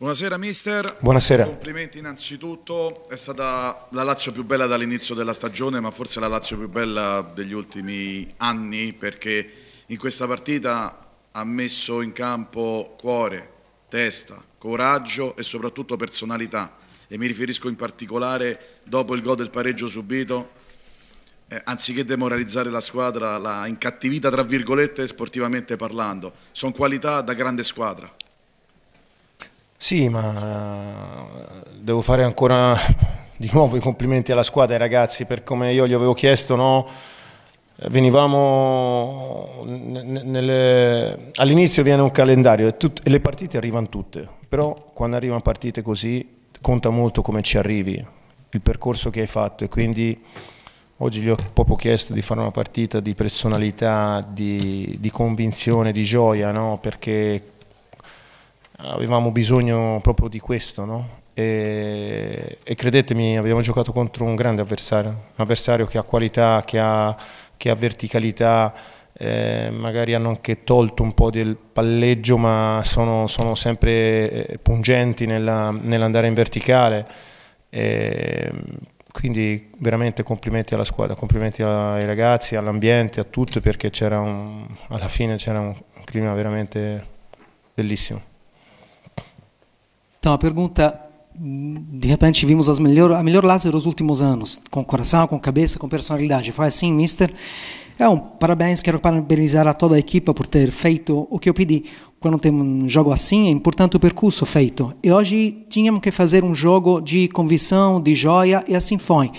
Buonasera mister, Buonasera. complimenti innanzitutto, è stata la Lazio più bella dall'inizio della stagione ma forse la Lazio più bella degli ultimi anni perché in questa partita ha messo in campo cuore, testa, coraggio e soprattutto personalità e mi riferisco in particolare dopo il gol del pareggio subito eh, anziché demoralizzare la squadra l'ha incattivita tra virgolette sportivamente parlando, sono qualità da grande squadra. Sì, ma eh, devo fare ancora di nuovo i complimenti alla squadra, ai ragazzi, per come io gli avevo chiesto, no? venivamo nelle... all'inizio viene un calendario e, tut... e, le partite arrivano tutte però quando arrivano partite così conta molto come ci arrivi il percorso che hai fatto e quindi oggi gli ho proprio chiesto di fare una partita di personalità di, di convinzione, di gioia no? perché avevamo bisogno proprio di questo, no? e, e, credetemi abbiamo giocato contro un grande avversario, un avversario che ha qualità, che ha, che ha verticalità, eh, magari hanno anche tolto un po' del palleggio ma sono, sono sempre eh, pungenti nella, nell'andare in verticale. E, quindi veramente complimenti alla squadra, complimenti ai ragazzi, all'ambiente, a tutto perché un, alla fine c'era un clima veramente bellissimo. Então, a pergunta, de repente vimos as melhor, a melhor Lázaro dos últimos anos, com coração, com cabeça, com personalidade. Foi assim, mister? É um parabéns, quero parabenizar a toda a equipa por ter feito o que eu pedi. Quando tem um jogo assim, é importante o percurso feito. E hoje tínhamos que fazer um jogo de convicção, de joia, e assim foi.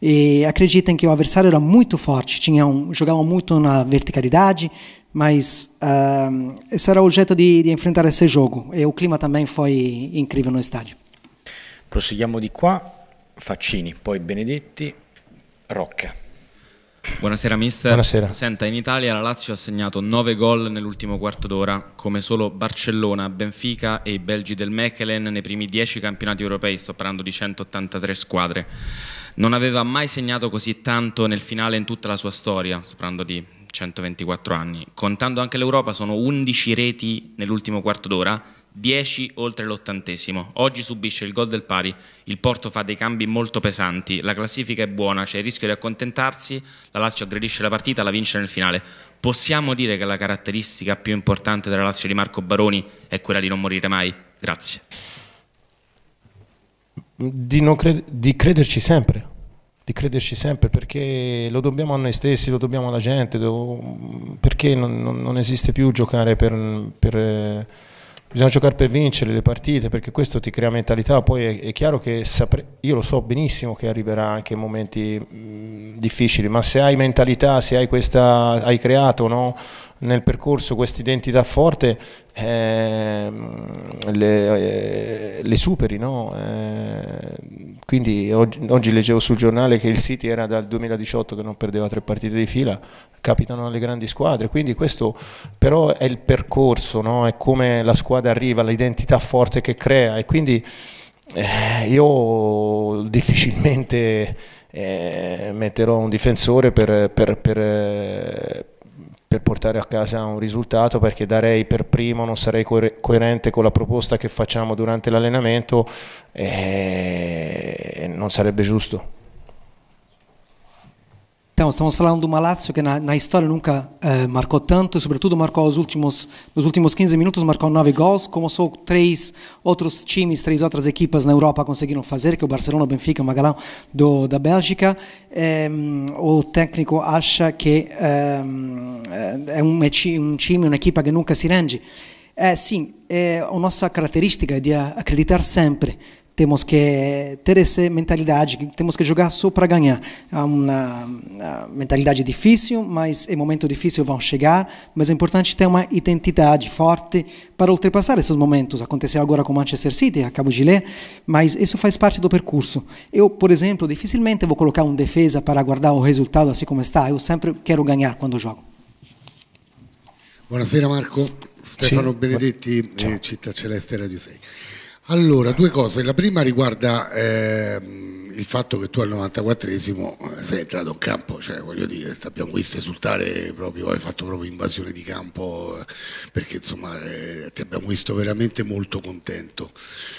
E acreditem que o adversário era muito forte, tinha um, jogavam muito na verticalidade, mas uh, ehm, esse era o jeito de, de enfrentar esse jogo e o clima também foi incrível no estádio. Proseguiamo di qua, Faccini, poi Benedetti, Rocca. Buonasera mister. Buonasera. Senta, in Italia la Lazio ha segnato 9 gol nell'ultimo quarto d'ora, come solo Barcellona, Benfica e i belgi del Mechelen nei primi 10 campionati europei, sto parlando di 183 squadre. Non aveva mai segnato così tanto nel finale in tutta la sua storia, sto parlando di 124 anni. Contando anche l'Europa sono 11 reti nell'ultimo quarto d'ora, 10 oltre l'ottantesimo. Oggi subisce il gol del pari, il Porto fa dei cambi molto pesanti, la classifica è buona, c'è il rischio di accontentarsi, la Lazio aggredisce la partita, la vince nel finale. Possiamo dire che la caratteristica più importante della Lazio di Marco Baroni è quella di non morire mai? Grazie. Di, cred di crederci sempre di crederci sempre perché lo dobbiamo a noi stessi, lo dobbiamo alla gente, perché non, non, non esiste più giocare per, per Bisogna giocare per vincere le partite perché questo ti crea mentalità, poi è, è chiaro che io lo so benissimo che arriverà anche in momenti mh, mm, difficili, ma se hai mentalità, se hai, questa, hai creato no, nel percorso questa identità forte, eh, le, eh, le, superi. No? Eh, quindi oggi, oggi, leggevo sul giornale che il City era dal 2018 che non perdeva tre partite di fila, capitano alle grandi squadre, quindi questo però è il percorso, no? è come la squadra arriva, l'identità forte che crea e quindi eh, io difficilmente eh, metterò un difensore per, per, per, per, portare a casa un risultato perché darei per primo, non sarei coerente con la proposta che facciamo durante l'allenamento e eh, non sarebbe giusto. Então, estamos falando de uma que na, na história nunca eh, marcou tanto, sobretudo marcou os últimos, nos últimos 15 minutos, marcou nove gols, como só três outros times, três outras equipas na Europa conseguiram fazer, que é o Barcelona, o Benfica, o Magalhães do, da Bélgica. Eh, o técnico acha que eh, é um, um time, uma equipa que nunca se rende. É, sim, é, a nossa característica é de acreditar sempre temos que ter essa mentalidade, temos que jogar só para ganhar. É uma, uma, mentalidade difícil, mas em momentos difíceis vão chegar, mas é importante ter uma identidade forte para ultrapassar esses momentos. Aconteceu agora com Manchester City, acabo de ler, mas isso faz parte do percurso. Eu, por exemplo, dificilmente vou colocar um defesa para guardar o resultado assim como está, eu sempre quero ganhar quando jogo. Buonasera Marco, Stefano sì. Benedetti, Ciao. Eh, Città Celeste Radio 6. Allora, due cose. La prima riguarda ehm, il fatto che tu al 94esimo eh, sei entrato in campo, cioè voglio dire, ti abbiamo visto esultare proprio, hai fatto proprio invasione di campo, eh, perché insomma eh, ti abbiamo visto veramente molto contento.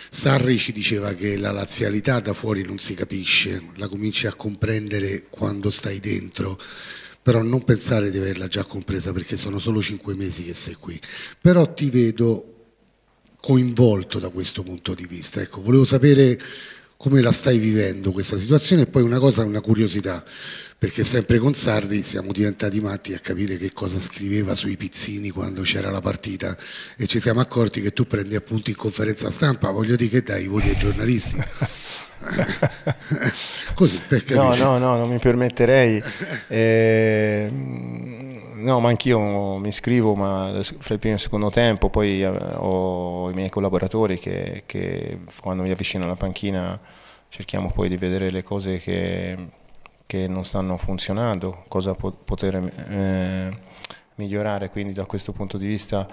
Sarri ci diceva che la lazialità da fuori non si capisce, la cominci a comprendere quando stai dentro però non pensare di averla già compresa perché sono solo cinque mesi che sei qui. Però ti vedo coinvolto da questo punto di vista. Ecco, volevo sapere come la stai vivendo questa situazione e poi una cosa, una curiosità, perché sempre con Sarri siamo diventati matti a capire che cosa scriveva sui pizzini quando c'era la partita e ci siamo accorti che tu prendi appunti in conferenza stampa, voglio dire che dai i voti ai giornalisti. Così, per No, no, no, non mi permetterei. Eh, no, ma anch'io mi iscrivo ma fra il primo e il secondo tempo, poi eh, ho i miei collaboratori che, che quando mi avvicino alla panchina cerchiamo poi di vedere le cose che, che non stanno funzionando, cosa poter eh, migliorare, quindi da questo punto di vista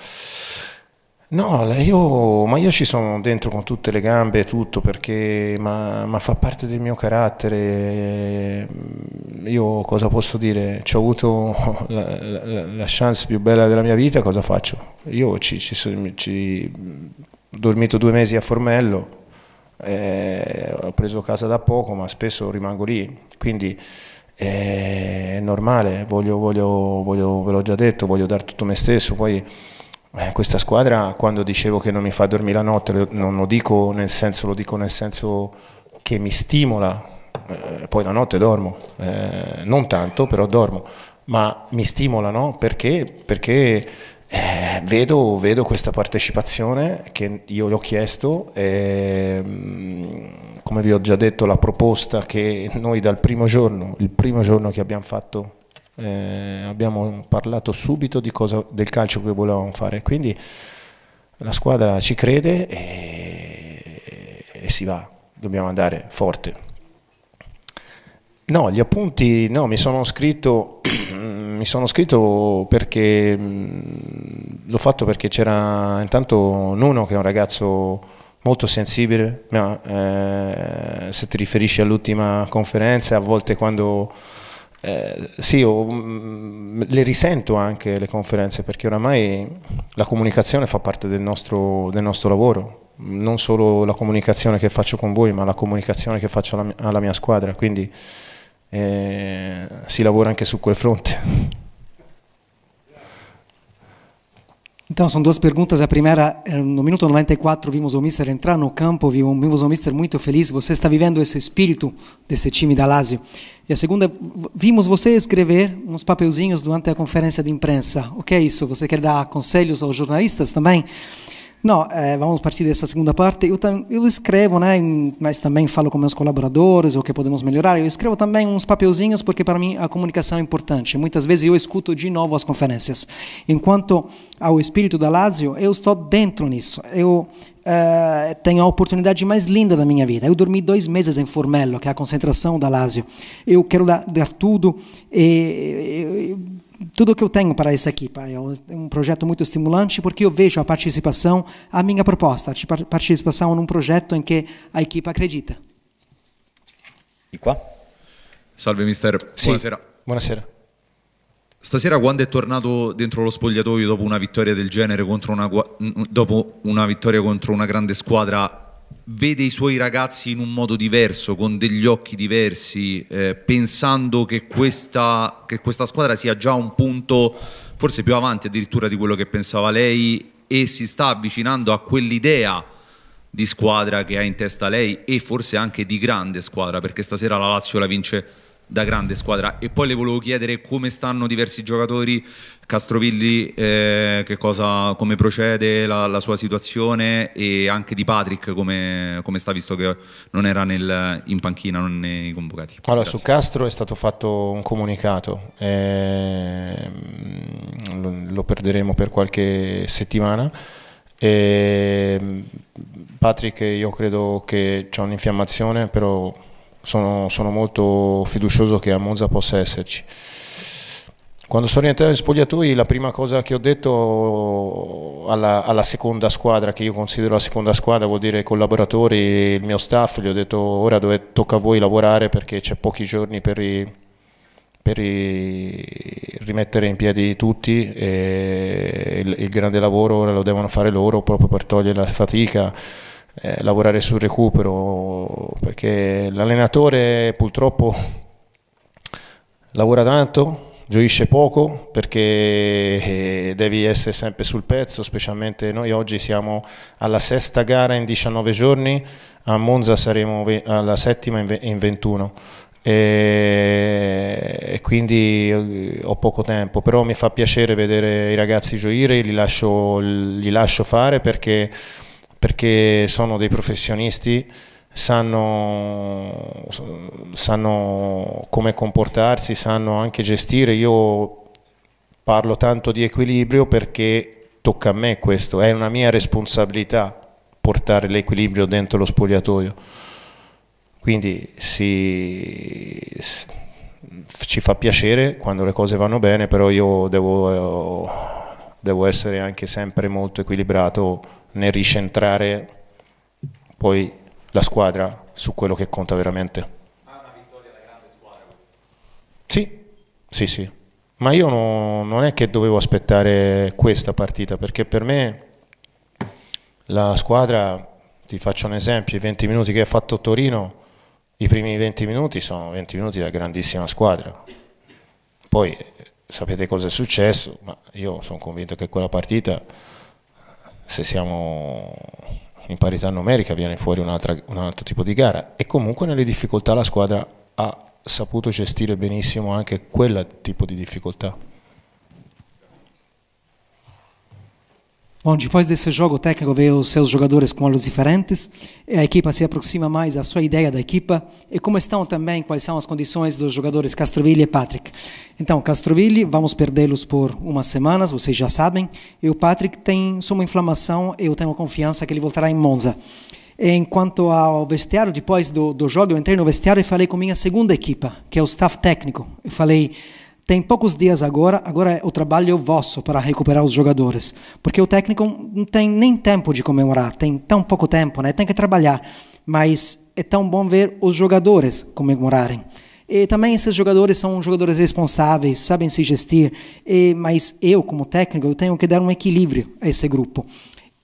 No, io, ma io ci sono dentro con tutte le gambe e tutto perché ma, ma, fa parte del mio carattere. Mm, io cosa posso dire? Ci ho avuto la, la, la, chance più bella della mia vita, cosa faccio? Io ci, ci, ci ho mm, dormito due mesi a Formello, eh, ho preso casa da poco ma spesso rimango lì, quindi eh, è normale, voglio, voglio, voglio, ve l'ho già detto, voglio dare tutto me stesso. Poi, eh, questa squadra, quando dicevo che non mi fa dormire la notte, non lo dico nel senso, lo dico nel senso che mi stimola, eh, poi la notte dormo, eh, non tanto però dormo, ma mi stimolano perché, perché eh, vedo, vedo, questa partecipazione che io le ho chiesto, ehm, come vi ho già detto la proposta che noi dal primo giorno, il primo giorno che abbiamo fatto eh, abbiamo parlato subito cosa, del calcio che volevamo fare, quindi la squadra ci crede e, e si va, dobbiamo andare forte. No, gli appunti no, mi sono scritto, mi sono scritto perché l'ho fatto perché c'era intanto Nuno che è un ragazzo molto sensibile, no, eh, se ti riferisci all'ultima conferenza, a volte quando eh, sì, o, mh, mm, le risento anche le conferenze perché oramai la comunicazione fa parte del nostro, del nostro, lavoro, non solo la comunicazione che faccio con voi, ma la comunicazione che faccio alla mia, alla mia squadra, quindi eh, si lavora anche su quel fronte. Então, são duas perguntas. A primeira, eh, no minuto 94, vimos o Mister entrar no campo, vimos o Mister muito feliz. Você está vivendo esse espírito desse time da Lazio. E a segunda, vimos você escrever uns papelzinhos durante a conferência de imprensa. O que é isso? Você quer dar conselhos aos jornalistas também? No, é, vamos partir dessa segunda parte. Eu, eu escrevo, né, mas também falo com meus colaboradores o que podemos melhorar. Eu escrevo também uns papelzinhos, porque para mim a comunicação é importante. Muitas vezes eu escuto de novo as conferências. Enquanto ao espírito da Lazio, eu estou dentro nisso. Eu é, tenho a oportunidade mais linda da minha vida. Eu dormi dois meses em Formello, que é a concentração da Lazio. Eu quero dar, dar tudo. E, e, tudo o que eu tenho para isso aqui, pai. É, é um projeto muito estimulante porque eu vejo a participação, a minha proposta, a participação num projeto em que a equipe acredita. E qual? Salve mister, sì. buonasera. Buonasera. Stasera quando è tornato dentro lo spogliatoio dopo una vittoria del genere contro una, dopo una vittoria contro una grande squadra vede i suoi ragazzi in un modo diverso, con degli occhi diversi, eh, pensando che questa, che questa squadra sia già un punto forse più avanti addirittura di quello che pensava lei e si sta avvicinando a quell'idea di squadra che ha in testa lei e forse anche di grande squadra, perché stasera la Lazio la vince da grande squadra. E poi le volevo chiedere come stanno diversi giocatori, Castrovilli, eh, cosa, come procede la, la, sua situazione e anche di Patrick come, come sta visto che non era nel, in panchina, non nei convocati. Allora, Grazie. su Castro è stato fatto un comunicato, eh, lo, lo perderemo per qualche settimana. Eh, Patrick io credo che c'è un'infiammazione però sono, sono molto fiducioso che a Monza possa esserci. Quando sono rientrato negli spogliatoi la prima cosa che ho detto alla, alla, seconda squadra, che io considero la seconda squadra, vuol dire i collaboratori, il mio staff, gli ho detto ora dove tocca a voi lavorare perché c'è pochi giorni per, i, per i, rimettere in piedi tutti e il, il grande lavoro ora lo devono fare loro proprio per togliere la fatica eh, lavorare sul recupero, perché l'allenatore purtroppo lavora tanto, gioisce poco perché eh, devi essere sempre sul pezzo, specialmente noi oggi siamo alla sesta gara in 19 giorni, a Monza saremo alla settima in 21 e quindi eh, ho poco tempo, però mi fa piacere vedere i ragazzi gioire, li lascio, li lascio fare perché perché sono dei professionisti, sanno, sanno come comportarsi, sanno anche gestire. Io parlo tanto di equilibrio perché tocca a me questo, è una mia responsabilità portare l'equilibrio dentro lo spogliatoio. Quindi si, si, ci fa piacere quando le cose vanno bene, però io devo devo essere anche sempre molto equilibrato nel ricentrare poi la squadra su quello che conta veramente. Ah, una vittoria da grande squadra? Sì, sì, sì. Ma io no, non è che dovevo aspettare questa partita, perché per me la squadra, ti faccio un esempio, i 20 minuti che ha fatto Torino, i primi 20 minuti sono 20 minuti da grandissima squadra. Poi sapete cosa è successo, ma io sono convinto che quella partita, se siamo in parità numerica, viene fuori un, altro tipo di gara e comunque nelle difficoltà la squadra ha saputo gestire benissimo anche quel tipo di difficoltà. Bom, depois desse jogo, o técnico vê os seus jogadores com olhos diferentes, a equipa se aproxima mais à sua ideia da equipa e como estão também, quais são as condições dos jogadores Castrovilli e Patrick. Então, Castrovilli, vamos perdê-los por umas semanas, vocês já sabem, e o Patrick tem uma inflamação, eu tenho confiança que ele voltará em Monza. Enquanto ao vestiário, depois do, do jogo, eu entrei no vestiário e falei com minha segunda equipa, que é o staff técnico. Eu falei, tem poucos dias agora, agora é o trabalho é vosso para recuperar os jogadores, porque o técnico não tem nem tempo de comemorar, tem tão pouco tempo, né? Tem que trabalhar, mas é tão bom ver os jogadores comemorarem. E também esses jogadores são jogadores responsáveis, sabem se gestir, e, mas eu, como técnico, eu tenho que dar um equilíbrio a esse grupo.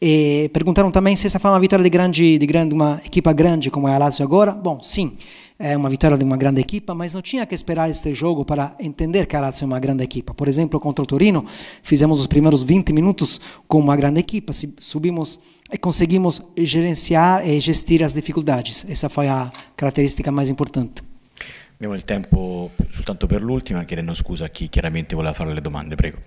E perguntaram também se essa foi uma vitória de grande, de grande uma equipa grande como é a Lazio agora. Bom, sim é uma vitória de uma grande equipa, mas não tinha que esperar este jogo para entender que a Lazio é uma grande equipa. Por exemplo, contra o Torino, fizemos os primeiros 20 minutos com uma grande equipa, subimos e eh, conseguimos gerenciar e eh, gestir as dificuldades. Essa foi a característica mais importante. Temos tempo soltanto per l'ultima, chiedendo scusa a chi chiaramente voleva fare le domande, prego.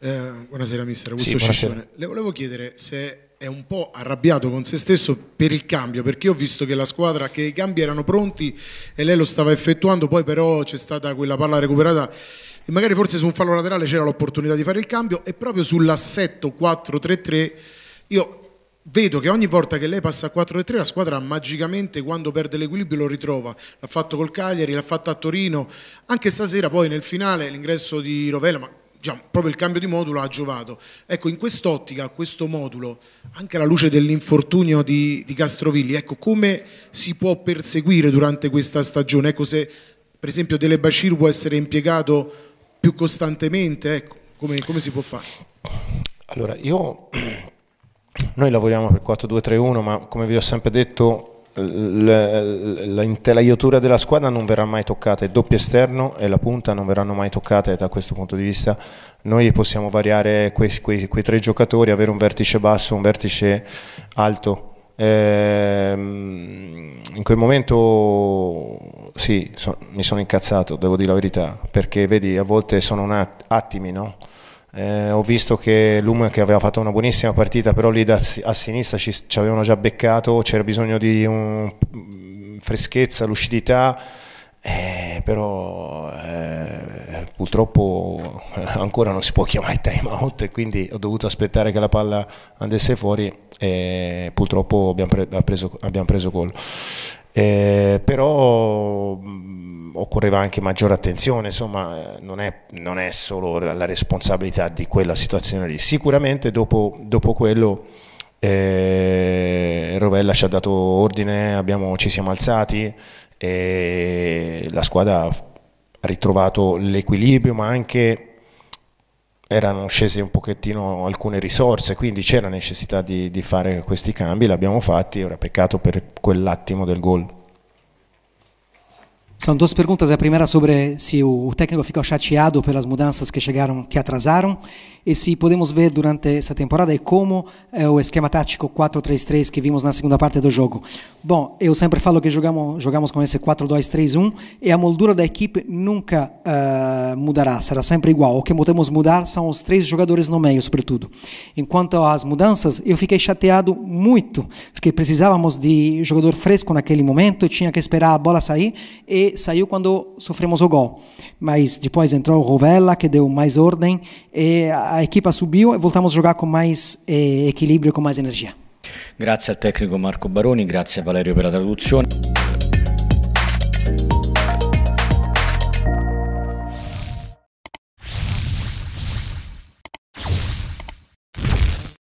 Eh, buonasera mister Augusto sì, buonasera. Le volevo chiedere se è un po' arrabbiato con se stesso per il cambio, perché ho visto che la squadra, che i cambi erano pronti e lei lo stava effettuando, poi però c'è stata quella palla recuperata e magari forse su un fallo laterale c'era l'opportunità di fare il cambio e proprio sull'assetto 4-3-3 io vedo che ogni volta che lei passa a 4-3 la squadra magicamente quando perde l'equilibrio lo ritrova, l'ha fatto col Cagliari, l'ha fatto a Torino, anche stasera poi nel finale l'ingresso di Rovella, ma diciamo, proprio il cambio di modulo ha giovato. Ecco, in quest'ottica, questo modulo, anche alla luce dell'infortunio di, di, Castrovilli, ecco, come si può perseguire durante questa stagione? Ecco, se per esempio Dele Bashir può essere impiegato più costantemente, ecco, come, come si può fare? Allora, io... Noi lavoriamo per 4-2-3-1, ma come vi ho sempre detto l'intelaiatura della squadra non verrà mai toccata, il doppio esterno e la punta non verranno mai toccate da questo punto di vista. Noi possiamo variare quei, quei, quei tre giocatori, avere un vertice basso, un vertice alto. Ehm, in quel momento sì, so, mi sono incazzato, devo dire la verità, perché vedi, a volte sono attimi, no? Eh, ho visto che Lum che aveva fatto una buonissima partita, però lì da, a sinistra ci, ci avevano già beccato, c'era bisogno di un, mm, freschezza, lucidità. Eh, però eh, purtroppo eh, ancora non si può chiamare time out e quindi ho dovuto aspettare che la palla andasse fuori e purtroppo abbiamo, pre abbiamo preso, abbiamo gol eh, però mh, mm, occorreva anche maggiore attenzione, insomma eh, non è, non è, solo la responsabilità di quella situazione lì, sicuramente dopo, dopo quello eh, Rovella ci ha dato ordine, abbiamo, ci siamo alzati e la squadra ha ritrovato l'equilibrio ma anche erano scese un pochettino alcune risorse, quindi c'era necessità di, di fare questi cambi, l'abbiamo fatti, ora peccato per quell'attimo del gol. São duas perguntas. A primeira sobre se o técnico ficou chateado pelas mudanças que chegaram, que atrasaram, e se podemos ver durante essa temporada e como é o esquema tático 4-3-3 que vimos na segunda parte do jogo. Bom, eu sempre falo que jogamos, jogamos com esse 4-2-3-1 e a moldura da equipe nunca uh, mudará, será sempre igual. O que podemos mudar são os três jogadores no meio, sobretudo. Enquanto às mudanças, eu fiquei chateado muito, porque precisávamos de jogador fresco naquele momento, tinha que esperar a bola sair e saiu quando sofremos o gol. Mas depois entrou o Rovella, que deu mais ordem, a equipa subiu e voltamos a jogar com mais eh, equilíbrio, com mais energia. Grazie al tecnico Marco Baroni, grazie a Valerio per la traduzione.